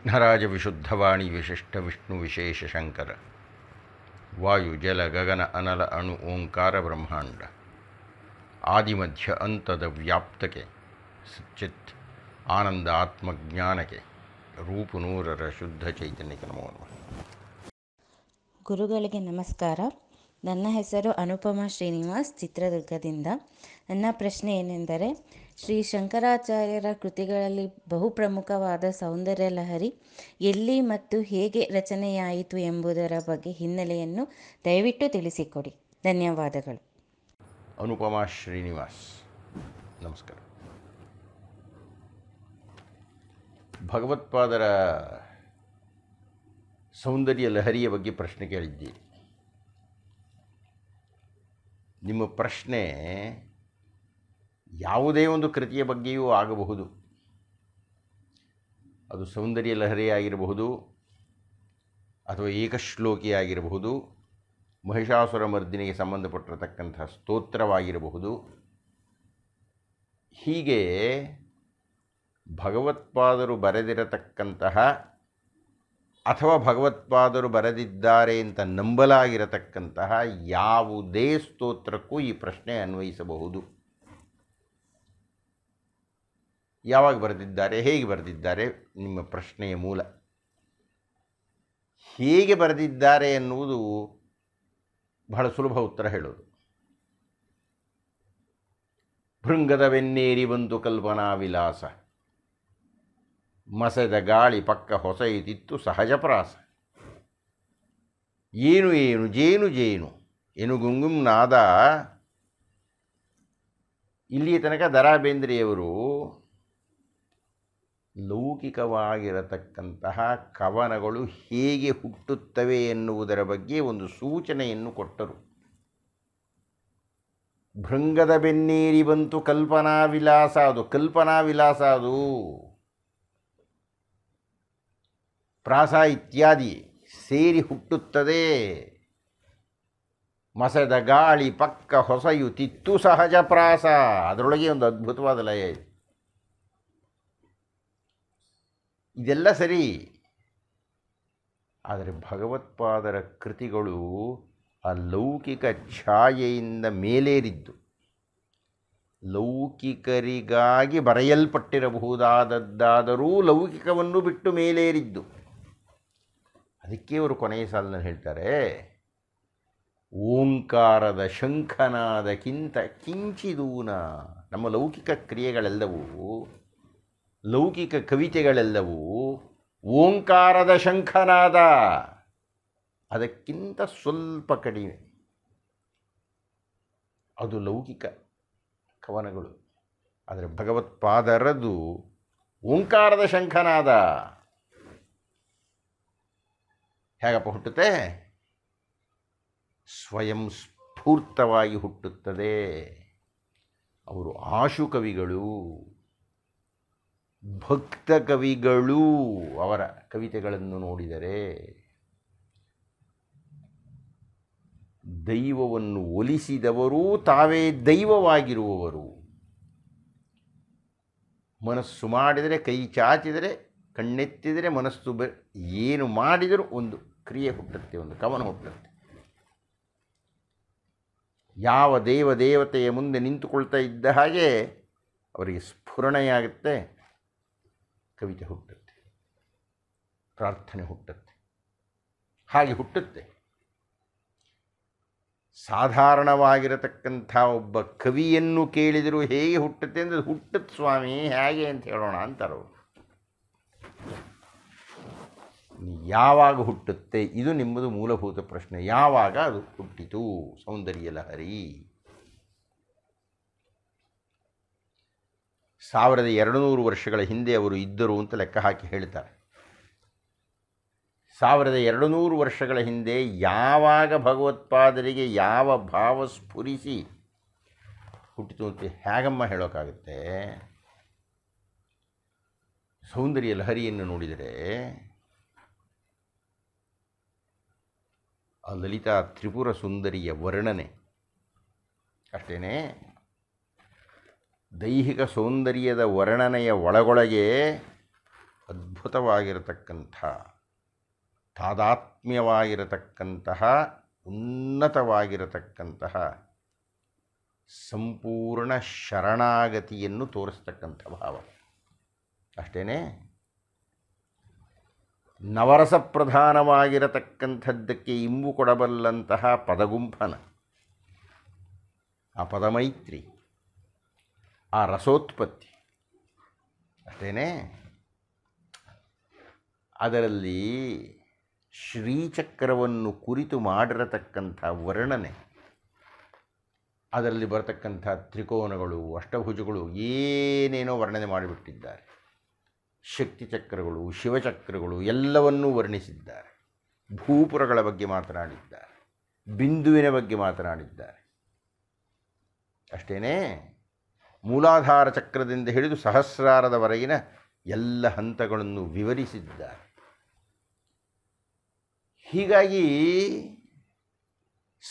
ವಿಘ್ನರಾಜ ವಿಶುದ್ಧವಾಣಿ ವಿಶಿಷ್ಟ ವಿಷ್ಣು ವಿಶೇಷ ಶಂಕರ ವಾಯು ಜಲ ಗಗನ ಅನಲ ಅಣು ಓಂಕಾರ ಬ್ರಹ್ಮಾಂಡ ಆದಿಮಧ್ಯ ಅಂತದ ವ್ಯಾಪ್ತಕೆ ಸಚ್ಚಿತ್ ಆನಂದ ಆತ್ಮಜ್ಞಾನಕ್ಕೆ ರೂಪುನೂರರ ಶುದ್ಧ ಚೈತನ್ಯಕ್ಕೆ ನಮೋ ಗುರುಗಳಿಗೆ ನಮಸ್ಕಾರ ನನ್ನ ಹೆಸರು ಅನುಪಮಾ ಶ್ರೀನಿವಾಸ್ ಚಿತ್ರದುರ್ಗದಿಂದ ನನ್ನ ಪ್ರಶ್ನೆ ಏನೆಂದರೆ ಶ್ರೀ ಶಂಕರಾಚಾರ್ಯರ ಕೃತಿಗಳಲ್ಲಿ ಬಹು ಪ್ರಮುಖವಾದ ಸೌಂದರ್ಯ ಲಹರಿ ಎಲ್ಲಿ ಮತ್ತು ಹೇಗೆ ರಚನೆಯಾಯಿತು ಎಂಬುದರ ಬಗ್ಗೆ ಹಿನ್ನೆಲೆಯನ್ನು ದಯವಿಟ್ಟು ತಿಳಿಸಿಕೊಡಿ ಧನ್ಯವಾದಗಳು ಅನುಪಮಾ ಶ್ರೀನಿವಾಸ್ ನಮಸ್ಕಾರ ಭಗವತ್ಪಾದರ ಸೌಂದರ್ಯ ಲಹರಿಯ ಬಗ್ಗೆ ಪ್ರಶ್ನೆ ಕೇಳಿದ್ದೀರಿ ನಿಮ್ಮ ಪ್ರಶ್ನೆ ಯಾವುದೇ ಒಂದು ಕೃತಿಯ ಬಗ್ಗೆಯೂ ಆಗಬಹುದು ಅದು ಸೌಂದರ್ಯ ಲಹರಿಯಾಗಿರಬಹುದು ಅಥವಾ ಏಕಶ್ಲೋಕಿಯಾಗಿರಬಹುದು ಮಹಿಷಾಸುರ ಮರ್ದಿನಿಗೆ ಸಂಬಂಧಪಟ್ಟಿರತಕ್ಕಂಥ ಸ್ತೋತ್ರವಾಗಿರಬಹುದು ಹೀಗೆ ಭಗವತ್ಪಾದರು ಬರೆದಿರತಕ್ಕಂತಹ ಅಥವಾ ಭಗವತ್ಪಾದರು ಬರೆದಿದ್ದಾರೆ ಅಂತ ನಂಬಲಾಗಿರತಕ್ಕಂತಹ ಯಾವುದೇ ಸ್ತೋತ್ರಕ್ಕೂ ಈ ಪ್ರಶ್ನೆ ಅನ್ವಯಿಸಬಹುದು ಯಾವಾಗ ಬರೆದಿದ್ದಾರೆ ಹೇಗೆ ಬರೆದಿದ್ದಾರೆ ನಿಮ್ಮ ಪ್ರಶ್ನೆಯ ಮೂಲ ಹೇಗೆ ಬರೆದಿದ್ದಾರೆ ಎನ್ನುವುದು ಬಹಳ ಸುಲಭ ಉತ್ತರ ಹೇಳೋದು ಭೃಂಗದ ಬೆನ್ನೇರಿ ಬಂತು ಕಲ್ಪನಾ ವಿಲಾಸ ಮಸದ ಗಾಳಿ ಪಕ್ಕ ಹೊಸೆಯುತ್ತಿತ್ತು ಸಹಜ ಪ್ರಾಸ ಏನು ಏನು ಜೇನು ಜೇನು ಗುಂಗುಮ್ನಾದ ಇಲ್ಲಿಯ ತನಕ ದರಾ ಬೇಂದ್ರೆಯವರು ಲೌಕಿಕವಾಗಿರತಕ್ಕಂತಹ ಕವನಗಳು ಹೇಗೆ ಹುಟ್ಟುತ್ತವೆ ಎನ್ನುವುದರ ಬಗ್ಗೆ ಒಂದು ಸೂಚನೆಯನ್ನು ಕೊಟ್ಟರು ಭೃಂಗದ ಬೆನ್ನೇರಿ ಬಂತು ಕಲ್ಪನಾ ವಿಲಾಸ ಅದು ಕಲ್ಪನಾ ವಿಲಾಸ ಅದು ಪ್ರಾಸ ಇತ್ಯಾದಿ ಸೇರಿ ಹುಟ್ಟುತ್ತದೆ ಮಸದ ಗಾಳಿ ಪಕ್ಕ ತಿತ್ತು ಸಹಜ ಪ್ರಾಸ ಅದರೊಳಗೆ ಒಂದು ಅದ್ಭುತವಾದ ಲಯ ಇದೆ ಇದೆಲ್ಲ ಸರಿ ಆದರೆ ಭಗವತ್ಪಾದರ ಕೃತಿಗಳು ಅಲೌಕಿಕ ಛಾಯೆಯಿಂದ ಮೇಲೇರಿದ್ದು ಲೌಕಿಕರಿಗಾಗಿ ಬರೆಯಲ್ಪಟ್ಟಿರಬಹುದಾದದ್ದಾದರೂ ಲೌಕಿಕವನ್ನು ಬಿಟ್ಟು ಮೇಲೇರಿದ್ದು ಅದಕ್ಕೆ ಅವರು ಕೊನೆಯ ಸಾಲಿನಲ್ಲಿ ಹೇಳ್ತಾರೆ ಓಂಕಾರದ ಶಂಖನಾದಕ್ಕಿಂತ ಕಿಂಚಿದೂನ ನಮ್ಮ ಲೌಕಿಕ ಕ್ರಿಯೆಗಳೆಲ್ಲವೂ ಲೌಕಿಕ ಕವಿತೆಗಳೆಲ್ಲವೂ ಓಂಕಾರದ ಶಂಖನಾದ ಅದಕ್ಕಿಂತ ಸ್ವಲ್ಪ ಕಡಿಮೆ ಅದು ಲೌಕಿಕ ಕವನಗಳು ಆದರೆ ಭಗವತ್ಪಾದರದು ಓಂಕಾರದ ಶಂಖನಾದ ಹೇಗಪ್ಪ ಹುಟ್ಟುತ್ತೆ ಸ್ವಯಂ ಸ್ಫೂರ್ತವಾಗಿ ಹುಟ್ಟುತ್ತದೆ ಅವರು ಆಶು ಕವಿಗಳು ಭಕ್ತ ಕವಿಗಳೂ ಅವರ ಕವಿತೆಗಳನ್ನು ನೋಡಿದರೆ ದೈವವನ್ನು ಒಲಿಸಿದವರೂ ತಾವೇ ದೈವವಾಗಿರುವವರು ಮನಸ್ಸು ಮಾಡಿದರೆ ಕೈ ಚಾಚಿದರೆ ಕಣ್ಣೆತ್ತಿದರೆ ಮನಸ್ಸು ಬ ಏನು ಮಾಡಿದರೂ ಒಂದು ಕ್ರಿಯೆ ಹುಟ್ಟುತ್ತೆ ಒಂದು ಕವನ ಹುಟ್ಟುತ್ತೆ ಯಾವ ದೇವ ದೇವತೆಯ ಮುಂದೆ ನಿಂತುಕೊಳ್ತಾ ಇದ್ದ ಹಾಗೆ ಅವರಿಗೆ ಸ್ಫುರಣೆಯಾಗುತ್ತೆ ಕವಿತೆ ಹುಟ್ಟುತ್ತೆ ಪ್ರಾರ್ಥನೆ ಹುಟ್ಟುತ್ತೆ ಹಾಗೆ ಹುಟ್ಟುತ್ತೆ ಸಾಧಾರಣವಾಗಿರತಕ್ಕಂಥ ಒಬ್ಬ ಕವಿಯನ್ನು ಕೇಳಿದರೂ ಹೇಗೆ ಹುಟ್ಟುತ್ತೆ ಅಂದರೆ ಹುಟ್ಟುತ್ತೆ ಸ್ವಾಮಿ ಹೇಗೆ ಅಂತ ಹೇಳೋಣ ಅಂತಾರವರು ಯಾವಾಗ ಹುಟ್ಟುತ್ತೆ ಇದು ನಿಮ್ಮದು ಮೂಲಭೂತ ಪ್ರಶ್ನೆ ಯಾವಾಗ ಅದು ಹುಟ್ಟಿತು ಸೌಂದರ್ಯ ಲಹರಿ ಸಾವಿರದ ಎರಡು ನೂರು ವರ್ಷಗಳ ಹಿಂದೆ ಅವರು ಇದ್ದರು ಅಂತ ಲೆಕ್ಕ ಹಾಕಿ ಹೇಳ್ತಾರೆ ಸಾವಿರದ ಎರಡು ನೂರು ವರ್ಷಗಳ ಹಿಂದೆ ಯಾವಾಗ ಭಗವತ್ಪಾದರಿಗೆ ಯಾವ ಭಾವ ಸ್ಫುರಿಸಿ ಹುಟ್ಟಿತು ಅಂತ ಹೇಗಮ್ಮ ಹೇಳೋಕ್ಕಾಗುತ್ತೆ ಸೌಂದರ್ಯ ಲಹರಿಯನ್ನು ನೋಡಿದರೆ ಆ ಲಲಿತಾ ತ್ರಿಪುರ ಸುಂದರಿಯ ವರ್ಣನೆ ಅಷ್ಟೇ ದೈಹಿಕ ಸೌಂದರ್ಯದ ವರ್ಣನೆಯ ಒಳಗೊಳಗೆ ಅದ್ಭುತವಾಗಿರತಕ್ಕಂಥ ತಾದಾತ್ಮ್ಯವಾಗಿರತಕ್ಕಂತಹ ಉನ್ನತವಾಗಿರತಕ್ಕಂತಹ ಸಂಪೂರ್ಣ ಶರಣಾಗತಿಯನ್ನು ತೋರಿಸ್ತಕ್ಕಂಥ ಭಾವ ಅಷ್ಟೇ ನವರಸ ಪ್ರಧಾನವಾಗಿರತಕ್ಕಂಥದ್ದಕ್ಕೆ ಇಂಬು ಕೊಡಬಲ್ಲಂತಹ ಪದಗುಂಫನ ಆ ಪದಮೈತ್ರಿ ಆ ರಸೋತ್ಪತ್ತಿ ಅಷ್ಟೇ ಅದರಲ್ಲಿ ಶ್ರೀಚಕ್ರವನ್ನು ಕುರಿತು ಮಾಡಿರತಕ್ಕಂಥ ವರ್ಣನೆ ಅದರಲ್ಲಿ ಬರತಕ್ಕಂಥ ತ್ರಿಕೋನಗಳು ಅಷ್ಟಭುಜಗಳು ಏನೇನೋ ವರ್ಣನೆ ಮಾಡಿಬಿಟ್ಟಿದ್ದಾರೆ ಶಕ್ತಿ ಚಕ್ರಗಳು ಶಿವಚಕ್ರಗಳು ಎಲ್ಲವನ್ನೂ ವರ್ಣಿಸಿದ್ದಾರೆ ಭೂಪುರಗಳ ಬಗ್ಗೆ ಮಾತನಾಡಿದ್ದಾರೆ ಬಿಂದುವಿನ ಬಗ್ಗೆ ಮಾತನಾಡಿದ್ದಾರೆ ಅಷ್ಟೇ ಮೂಲಾಧಾರ ಚಕ್ರದಿಂದ ಹಿಡಿದು ಸಹಸ್ರಾರದವರೆಗಿನ ಎಲ್ಲ ಹಂತಗಳನ್ನು ವಿವರಿಸಿದ್ದಾರೆ ಹೀಗಾಗಿ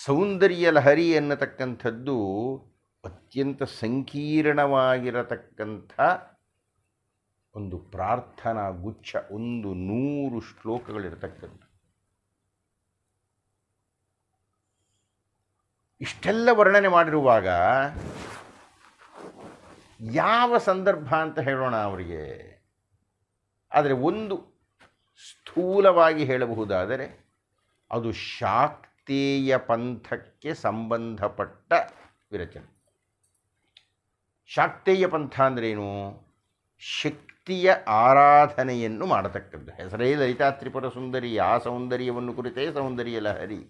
ಸೌಂದರ್ಯ ಲಹರಿ ಎನ್ನತಕ್ಕಂಥದ್ದು ಅತ್ಯಂತ ಸಂಕೀರ್ಣವಾಗಿರತಕ್ಕಂಥ ಒಂದು ಪ್ರಾರ್ಥನಾ ಗುಚ್ಛ ಒಂದು ನೂರು ಶ್ಲೋಕಗಳಿರತಕ್ಕಂಥ ಇಷ್ಟೆಲ್ಲ ವರ್ಣನೆ ಮಾಡಿರುವಾಗ ಯಾವ ಸಂದರ್ಭ ಅಂತ ಹೇಳೋಣ ಅವರಿಗೆ ಆದರೆ ಒಂದು ಸ್ಥೂಲವಾಗಿ ಹೇಳಬಹುದಾದರೆ ಅದು ಶಾಕ್ತೇಯ ಪಂಥಕ್ಕೆ ಸಂಬಂಧಪಟ್ಟ ವಿರಚನೆ ಶಾಕ್ತೇಯ ಪಂಥ ಅಂದ್ರೇನು ಶಕ್ತಿಯ ಆರಾಧನೆಯನ್ನು ಮಾಡತಕ್ಕದ್ದು ಹೆಸರೇ ಲಲಿತಾ ತ್ರಿಪುರ ಸುಂದರಿ ಆ ಸೌಂದರ್ಯವನ್ನು ಕುರಿತೇ ಸೌಂದರ್ಯ ಲಹರಿ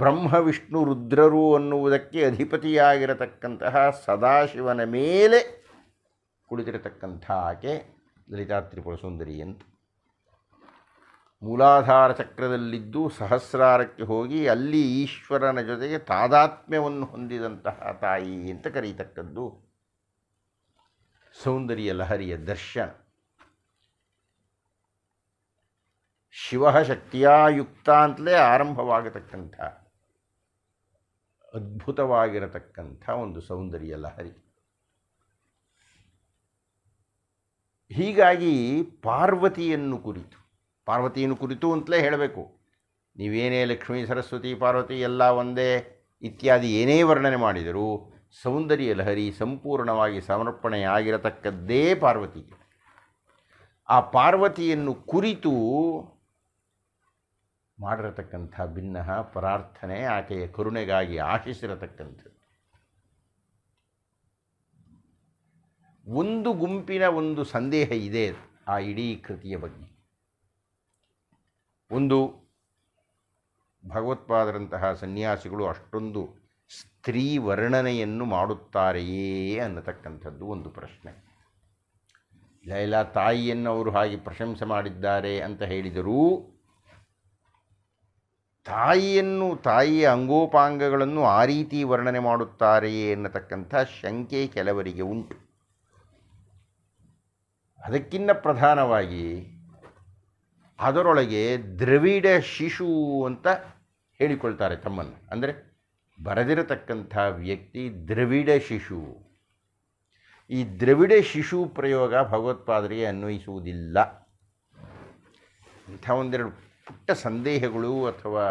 ಬ್ರಹ್ಮ ವಿಷ್ಣು ರುದ್ರರು ಅನ್ನುವುದಕ್ಕೆ ಅಧಿಪತಿಯಾಗಿರತಕ್ಕಂತಹ ಸದಾಶಿವನ ಮೇಲೆ ಕುಳಿತಿರತಕ್ಕಂಥ ಆಕೆ ಲಲಿತಾತ್ರಿಪುರ ಸುಂದರಿ ಅಂತ ಮೂಲಾಧಾರ ಚಕ್ರದಲ್ಲಿದ್ದು ಸಹಸ್ರಾರಕ್ಕೆ ಹೋಗಿ ಅಲ್ಲಿ ಈಶ್ವರನ ಜೊತೆಗೆ ತಾದಾತ್ಮ್ಯವನ್ನು ಹೊಂದಿದಂತಹ ತಾಯಿ ಅಂತ ಕರೀತಕ್ಕದ್ದು ಸೌಂದರ್ಯ ಲಹರಿಯ ದರ್ಶನ ಶಿವ ಶಕ್ತಿಯಾಯುಕ್ತ ಅಂತಲೇ ಆರಂಭವಾಗತಕ್ಕಂಥ ಅದ್ಭುತವಾಗಿರತಕ್ಕಂಥ ಒಂದು ಸೌಂದರ್ಯ ಲಹರಿ ಹೀಗಾಗಿ ಪಾರ್ವತಿಯನ್ನು ಕುರಿತು ಪಾರ್ವತಿಯನ್ನು ಕುರಿತು ಅಂತಲೇ ಹೇಳಬೇಕು ನೀವೇನೇ ಲಕ್ಷ್ಮೀ ಸರಸ್ವತಿ ಪಾರ್ವತಿ ಎಲ್ಲ ಒಂದೇ ಇತ್ಯಾದಿ ಏನೇ ವರ್ಣನೆ ಮಾಡಿದರೂ ಸೌಂದರ್ಯ ಲಹರಿ ಸಂಪೂರ್ಣವಾಗಿ ಸಮರ್ಪಣೆಯಾಗಿರತಕ್ಕದ್ದೇ ಪಾರ್ವತಿಗೆ ಆ ಪಾರ್ವತಿಯನ್ನು ಕುರಿತು ಮಾಡಿರತಕ್ಕಂಥ ಭಿನ್ನ ಪ್ರಾರ್ಥನೆ ಆಕೆಯ ಕರುಣೆಗಾಗಿ ಆಶಿಸಿರತಕ್ಕಂಥದ್ದು ಒಂದು ಗುಂಪಿನ ಒಂದು ಸಂದೇಹ ಇದೆ ಆ ಇಡೀ ಕೃತಿಯ ಬಗ್ಗೆ ಒಂದು ಭಗವತ್ಪಾದರಂತಹ ಸನ್ಯಾಸಿಗಳು ಅಷ್ಟೊಂದು ಸ್ತ್ರೀ ವರ್ಣನೆಯನ್ನು ಮಾಡುತ್ತಾರೆಯೇ ಅನ್ನತಕ್ಕಂಥದ್ದು ಒಂದು ಪ್ರಶ್ನೆ ಲೈಲಾ ತಾಯಿಯನ್ನು ಅವರು ಹಾಗೆ ಪ್ರಶಂಸೆ ಮಾಡಿದ್ದಾರೆ ಅಂತ ಹೇಳಿದರೂ ತಾಯಿಯನ್ನು ತಾಯಿಯ ಅಂಗೋಪಾಂಗಗಳನ್ನು ಆ ರೀತಿ ವರ್ಣನೆ ಮಾಡುತ್ತಾರೆಯೇ ಎನ್ನತಕ್ಕಂಥ ಶಂಕೆ ಕೆಲವರಿಗೆ ಉಂಟು ಅದಕ್ಕಿಂತ ಪ್ರಧಾನವಾಗಿ ಅದರೊಳಗೆ ದ್ರವಿಡ ಶಿಶು ಅಂತ ಹೇಳಿಕೊಳ್ತಾರೆ ತಮ್ಮನ್ನು ಅಂದರೆ ಬರೆದಿರತಕ್ಕಂಥ ವ್ಯಕ್ತಿ ದ್ರವಿಡ ಶಿಶು ಈ ದ್ರವಿಡ ಶಿಶು ಪ್ರಯೋಗ ಭಗವತ್ಪಾದರಿಗೆ ಅನ್ವಯಿಸುವುದಿಲ್ಲ ಇಂಥ ಒಂದೆರಡು ಪುಟ್ಟ ಸಂದೇಹಗಳು ಅಥವಾ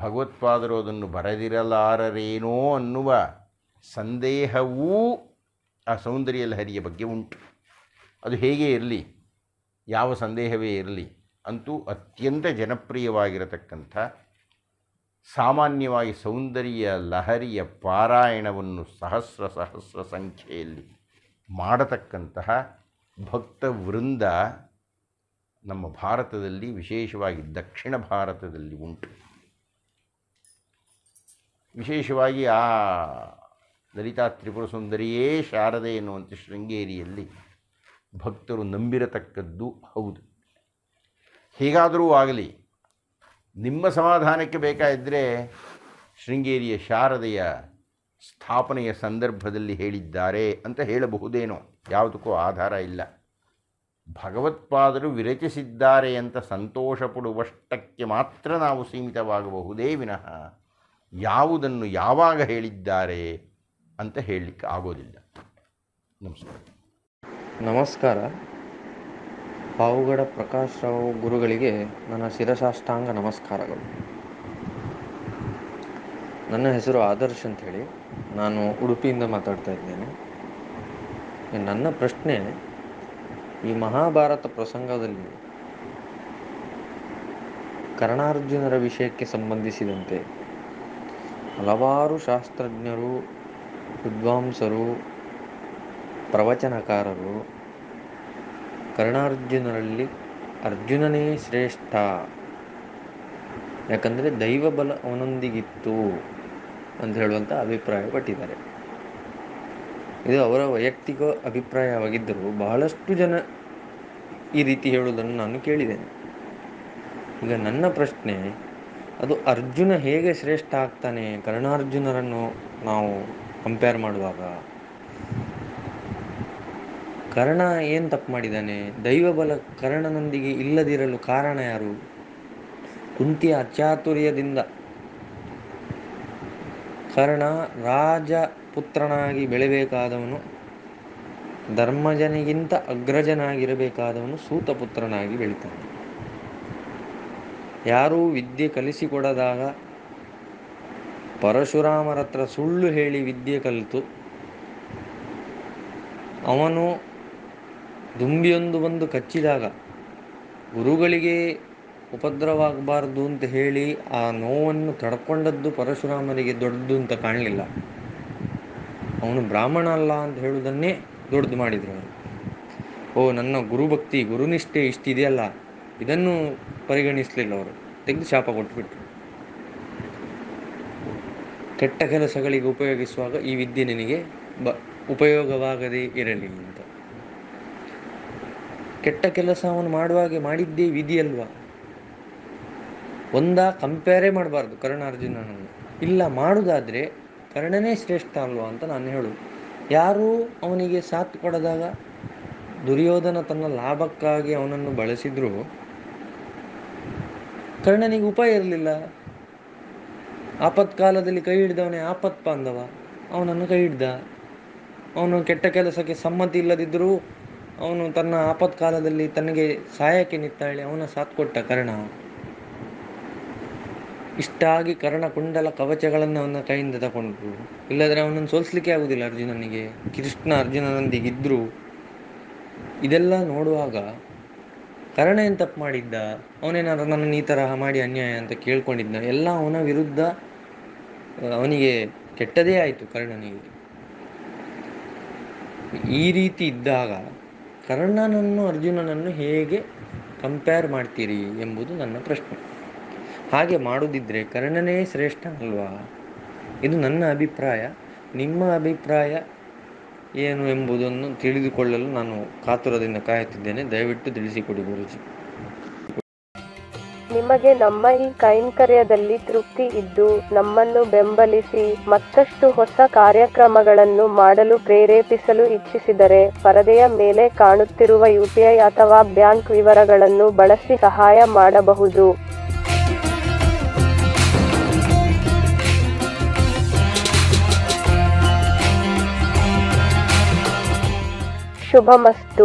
ಭಗವತ್ಪಾದರು ಅದನ್ನು ಬರೆದಿರಲಾರರೇನೋ ಅನ್ನುವ ಸಂದೇಹವೂ ಆ ಸೌಂದರ್ಯ ಲಹರಿಯ ಬಗ್ಗೆ ಉಂಟು ಅದು ಹೇಗೆ ಇರಲಿ ಯಾವ ಸಂದೇಹವೇ ಇರಲಿ ಅಂತೂ ಅತ್ಯಂತ ಜನಪ್ರಿಯವಾಗಿರತಕ್ಕಂಥ ಸಾಮಾನ್ಯವಾಗಿ ಸೌಂದರ್ಯ ಲಹರಿಯ ಪಾರಾಯಣವನ್ನು ಸಹಸ್ರ ಸಹಸ್ರ ಸಂಖ್ಯೆಯಲ್ಲಿ ಮಾಡತಕ್ಕಂತಹ ಭಕ್ತವೃಂದ ನಮ್ಮ ಭಾರತದಲ್ಲಿ ವಿಶೇಷವಾಗಿ ದಕ್ಷಿಣ ಭಾರತದಲ್ಲಿ ಉಂಟು ವಿಶೇಷವಾಗಿ ಆ ಲಲಿತಾ ತ್ರಿಪುರ ಸುಂದರಿಯೇ ಶಾರದೆ ಎನ್ನುವಂಥ ಶೃಂಗೇರಿಯಲ್ಲಿ ಭಕ್ತರು ನಂಬಿರತಕ್ಕದ್ದು ಹೌದು ಹೇಗಾದರೂ ಆಗಲಿ ನಿಮ್ಮ ಸಮಾಧಾನಕ್ಕೆ ಬೇಕಾದರೆ ಶೃಂಗೇರಿಯ ಶಾರದೆಯ ಸ್ಥಾಪನೆಯ ಸಂದರ್ಭದಲ್ಲಿ ಹೇಳಿದ್ದಾರೆ ಅಂತ ಹೇಳಬಹುದೇನೋ ಯಾವುದಕ್ಕೂ ಆಧಾರ ಇಲ್ಲ ಭಗವತ್ಪಾದರು ವಿರಚಿಸಿದ್ದಾರೆ ಅಂತ ಸಂತೋಷ ಪಡುವಷ್ಟಕ್ಕೆ ಮಾತ್ರ ನಾವು ಸೀಮಿತವಾಗಬಹುದೇ ವಿನಃ ಯಾವುದನ್ನು ಯಾವಾಗ ಹೇಳಿದ್ದಾರೆ ಅಂತ ಹೇಳಲಿಕ್ಕೆ ಆಗೋದಿಲ್ಲ ನಮಸ್ಕಾರ ನಮಸ್ಕಾರ ಪಾವುಗಡ ಪ್ರಕಾಶ್ ರಾವ್ ಗುರುಗಳಿಗೆ ನನ್ನ ಶಿರಸಾಷ್ಟಾಂಗ ನಮಸ್ಕಾರಗಳು ನನ್ನ ಹೆಸರು ಆದರ್ಶ್ ಅಂತ ಹೇಳಿ ನಾನು ಉಡುಪಿಯಿಂದ ಮಾತಾಡ್ತಾ ಇದ್ದೇನೆ ನನ್ನ ಪ್ರಶ್ನೆ ಈ ಮಹಾಭಾರತ ಪ್ರಸಂಗದಲ್ಲಿ ಕರ್ಣಾರ್ಜುನರ ವಿಷಯಕ್ಕೆ ಸಂಬಂಧಿಸಿದಂತೆ ಹಲವಾರು ಶಾಸ್ತ್ರಜ್ಞರು ವಿದ್ವಾಂಸರು ಪ್ರವಚನಕಾರರು ಕರ್ಣಾರ್ಜುನರಲ್ಲಿ ಅರ್ಜುನನೇ ಶ್ರೇಷ್ಠ ಯಾಕಂದರೆ ಬಲ ಅವನೊಂದಿಗಿತ್ತು ಅಂತ ಹೇಳುವಂಥ ಅಭಿಪ್ರಾಯಪಟ್ಟಿದ್ದಾರೆ ಇದು ಅವರ ವೈಯಕ್ತಿಕ ಅಭಿಪ್ರಾಯವಾಗಿದ್ದರೂ ಬಹಳಷ್ಟು ಜನ ಈ ರೀತಿ ಹೇಳುವುದನ್ನು ನಾನು ಕೇಳಿದ್ದೇನೆ ಈಗ ನನ್ನ ಪ್ರಶ್ನೆ ಅದು ಅರ್ಜುನ ಹೇಗೆ ಶ್ರೇಷ್ಠ ಆಗ್ತಾನೆ ಕರ್ಣಾರ್ಜುನರನ್ನು ನಾವು ಕಂಪೇರ್ ಮಾಡುವಾಗ ಕರ್ಣ ಏನು ತಪ್ಪು ಮಾಡಿದ್ದಾನೆ ದೈವಬಲ ಕರ್ಣನೊಂದಿಗೆ ಇಲ್ಲದಿರಲು ಕಾರಣ ಯಾರು ಕುಂತಿಯ ಅಚಾತುರ್ಯದಿಂದ ಕರ್ಣ ರಾಜ ಪುತ್ರನಾಗಿ ಬೆಳಿಬೇಕಾದವನು ಧರ್ಮಜನಿಗಿಂತ ಅಗ್ರಜನಾಗಿರಬೇಕಾದವನು ಸೂತಪುತ್ರನಾಗಿ ಬೆಳಿತಾನೆ ಯಾರೂ ವಿದ್ಯೆ ಕಲಿಸಿಕೊಡದಾಗ ಪರಶುರಾಮರತ್ರ ಸುಳ್ಳು ಹೇಳಿ ವಿದ್ಯೆ ಕಲಿತು ಅವನು ದುಂಬಿಯೊಂದು ಬಂದು ಕಚ್ಚಿದಾಗ ಗುರುಗಳಿಗೆ ಉಪದ್ರವಾಗಬಾರ್ದು ಅಂತ ಹೇಳಿ ಆ ನೋವನ್ನು ತಡ್ಕೊಂಡದ್ದು ಪರಶುರಾಮನಿಗೆ ದೊಡ್ಡದು ಅಂತ ಕಾಣಲಿಲ್ಲ ಅವನು ಬ್ರಾಹ್ಮಣ ಅಲ್ಲ ಅಂತ ಹೇಳುವುದನ್ನೇ ದೊಡ್ಡದು ಮಾಡಿದರು ಓ ನನ್ನ ಗುರುಭಕ್ತಿ ಗುರುನಿಷ್ಠೆ ಇಷ್ಟಿದೆಯಲ್ಲ ಇದನ್ನು ಪರಿಗಣಿಸಲಿಲ್ಲ ಅವರು ತೆಗೆದು ಶಾಪ ಕೊಟ್ಟುಬಿಟ್ರು ಕೆಟ್ಟ ಕೆಲಸಗಳಿಗೆ ಉಪಯೋಗಿಸುವಾಗ ಈ ವಿದ್ಯೆ ನಿನಗೆ ಬ ಉಪಯೋಗವಾಗದೇ ಇರಲಿಲ್ಲ ಅಂತ ಕೆಟ್ಟ ಕೆಲಸ ಅವನು ಮಾಡುವಾಗೆ ಮಾಡಿದ್ದೇ ವಿಧಿಯಲ್ವಾ ಒಂದ ಕಂಪೇರೇ ಮಾಡಬಾರ್ದು ಕರ್ಣಾರ್ಜುನನನ್ನು ಇಲ್ಲ ಮಾಡುವುದಾದರೆ ಕರ್ಣನೇ ಶ್ರೇಷ್ಠ ಅಲ್ವಾ ಅಂತ ನಾನು ಹೇಳು ಯಾರು ಅವನಿಗೆ ಸಾಥ್ ಕೊಡದಾಗ ದುರ್ಯೋಧನ ತನ್ನ ಲಾಭಕ್ಕಾಗಿ ಅವನನ್ನು ಬಳಸಿದ್ರು ಕರ್ಣನಿಗೆ ಉಪಾಯ ಇರಲಿಲ್ಲ ಆಪತ್ಕಾಲದಲ್ಲಿ ಕೈ ಹಿಡಿದವನೇ ಆಪತ್ ಬಾಂಧವ ಅವನನ್ನು ಕೈ ಹಿಡ್ದ ಅವನು ಕೆಟ್ಟ ಕೆಲಸಕ್ಕೆ ಸಮ್ಮತಿ ಇಲ್ಲದಿದ್ದರೂ ಅವನು ತನ್ನ ಆಪತ್ಕಾಲದಲ್ಲಿ ತನಗೆ ಸಹಾಯಕ್ಕೆ ನಿಂತಾಳೆ ಅವನ ಸಾಥ್ ಕೊಟ್ಟ ಕರ್ಣ ಇಷ್ಟಾಗಿ ಕರ್ಣ ಕುಂಡಲ ಕವಚಗಳನ್ನು ಅವನ ಕೈಯಿಂದ ತಗೊಂಡ್ರು ಇಲ್ಲದ್ರೆ ಅವನನ್ನು ಸೋಲಿಸ್ಲಿಕ್ಕೆ ಆಗುವುದಿಲ್ಲ ಅರ್ಜುನನಿಗೆ ಕೃಷ್ಣ ಅರ್ಜುನನೊಂದಿಗೆ ಇದ್ದರು ಇದೆಲ್ಲ ನೋಡುವಾಗ ಕರ್ಣ ಏನು ತಪ್ಪು ಮಾಡಿದ್ದ ಅವನೇನಾದ್ರು ನನ್ನನ್ನು ಈ ತರಹ ಮಾಡಿ ಅನ್ಯಾಯ ಅಂತ ಕೇಳ್ಕೊಂಡಿದ್ದ ಎಲ್ಲ ಅವನ ವಿರುದ್ಧ ಅವನಿಗೆ ಕೆಟ್ಟದೇ ಆಯಿತು ಕರ್ಣನಿಗೆ ಈ ರೀತಿ ಇದ್ದಾಗ ಕರ್ಣನನ್ನು ಅರ್ಜುನನನ್ನು ಹೇಗೆ ಕಂಪೇರ್ ಮಾಡ್ತೀರಿ ಎಂಬುದು ನನ್ನ ಪ್ರಶ್ನೆ ಹಾಗೆ ಮಾಡುವುದಿದ್ರೆ ಕರ್ಣನೇ ಶ್ರೇಷ್ಠ ಅಲ್ವಾ ಇದು ನನ್ನ ಅಭಿಪ್ರಾಯ ನಿಮ್ಮ ಅಭಿಪ್ರಾಯ ಏನು ಎಂಬುದನ್ನು ತಿಳಿದುಕೊಳ್ಳಲು ನಾನು ಕಾತುರದಿಂದ ಕಾಯುತ್ತಿದ್ದೇನೆ ದಯವಿಟ್ಟು ತಿಳಿಸಿಕೊಡಿ ಗುರುಜಿ ನಿಮಗೆ ನಮ್ಮ ಈ ಕೈಂಕರ್ಯದಲ್ಲಿ ತೃಪ್ತಿ ಇದ್ದು ನಮ್ಮನ್ನು ಬೆಂಬಲಿಸಿ ಮತ್ತಷ್ಟು ಹೊಸ ಕಾರ್ಯಕ್ರಮಗಳನ್ನು ಮಾಡಲು ಪ್ರೇರೇಪಿಸಲು ಇಚ್ಛಿಸಿದರೆ ಪರದೆಯ ಮೇಲೆ ಕಾಣುತ್ತಿರುವ ಯುಪಿಐ ಅಥವಾ ಬ್ಯಾಂಕ್ ವಿವರಗಳನ್ನು ಬಳಸಿ ಸಹಾಯ ಮಾಡಬಹುದು శుభమస్తు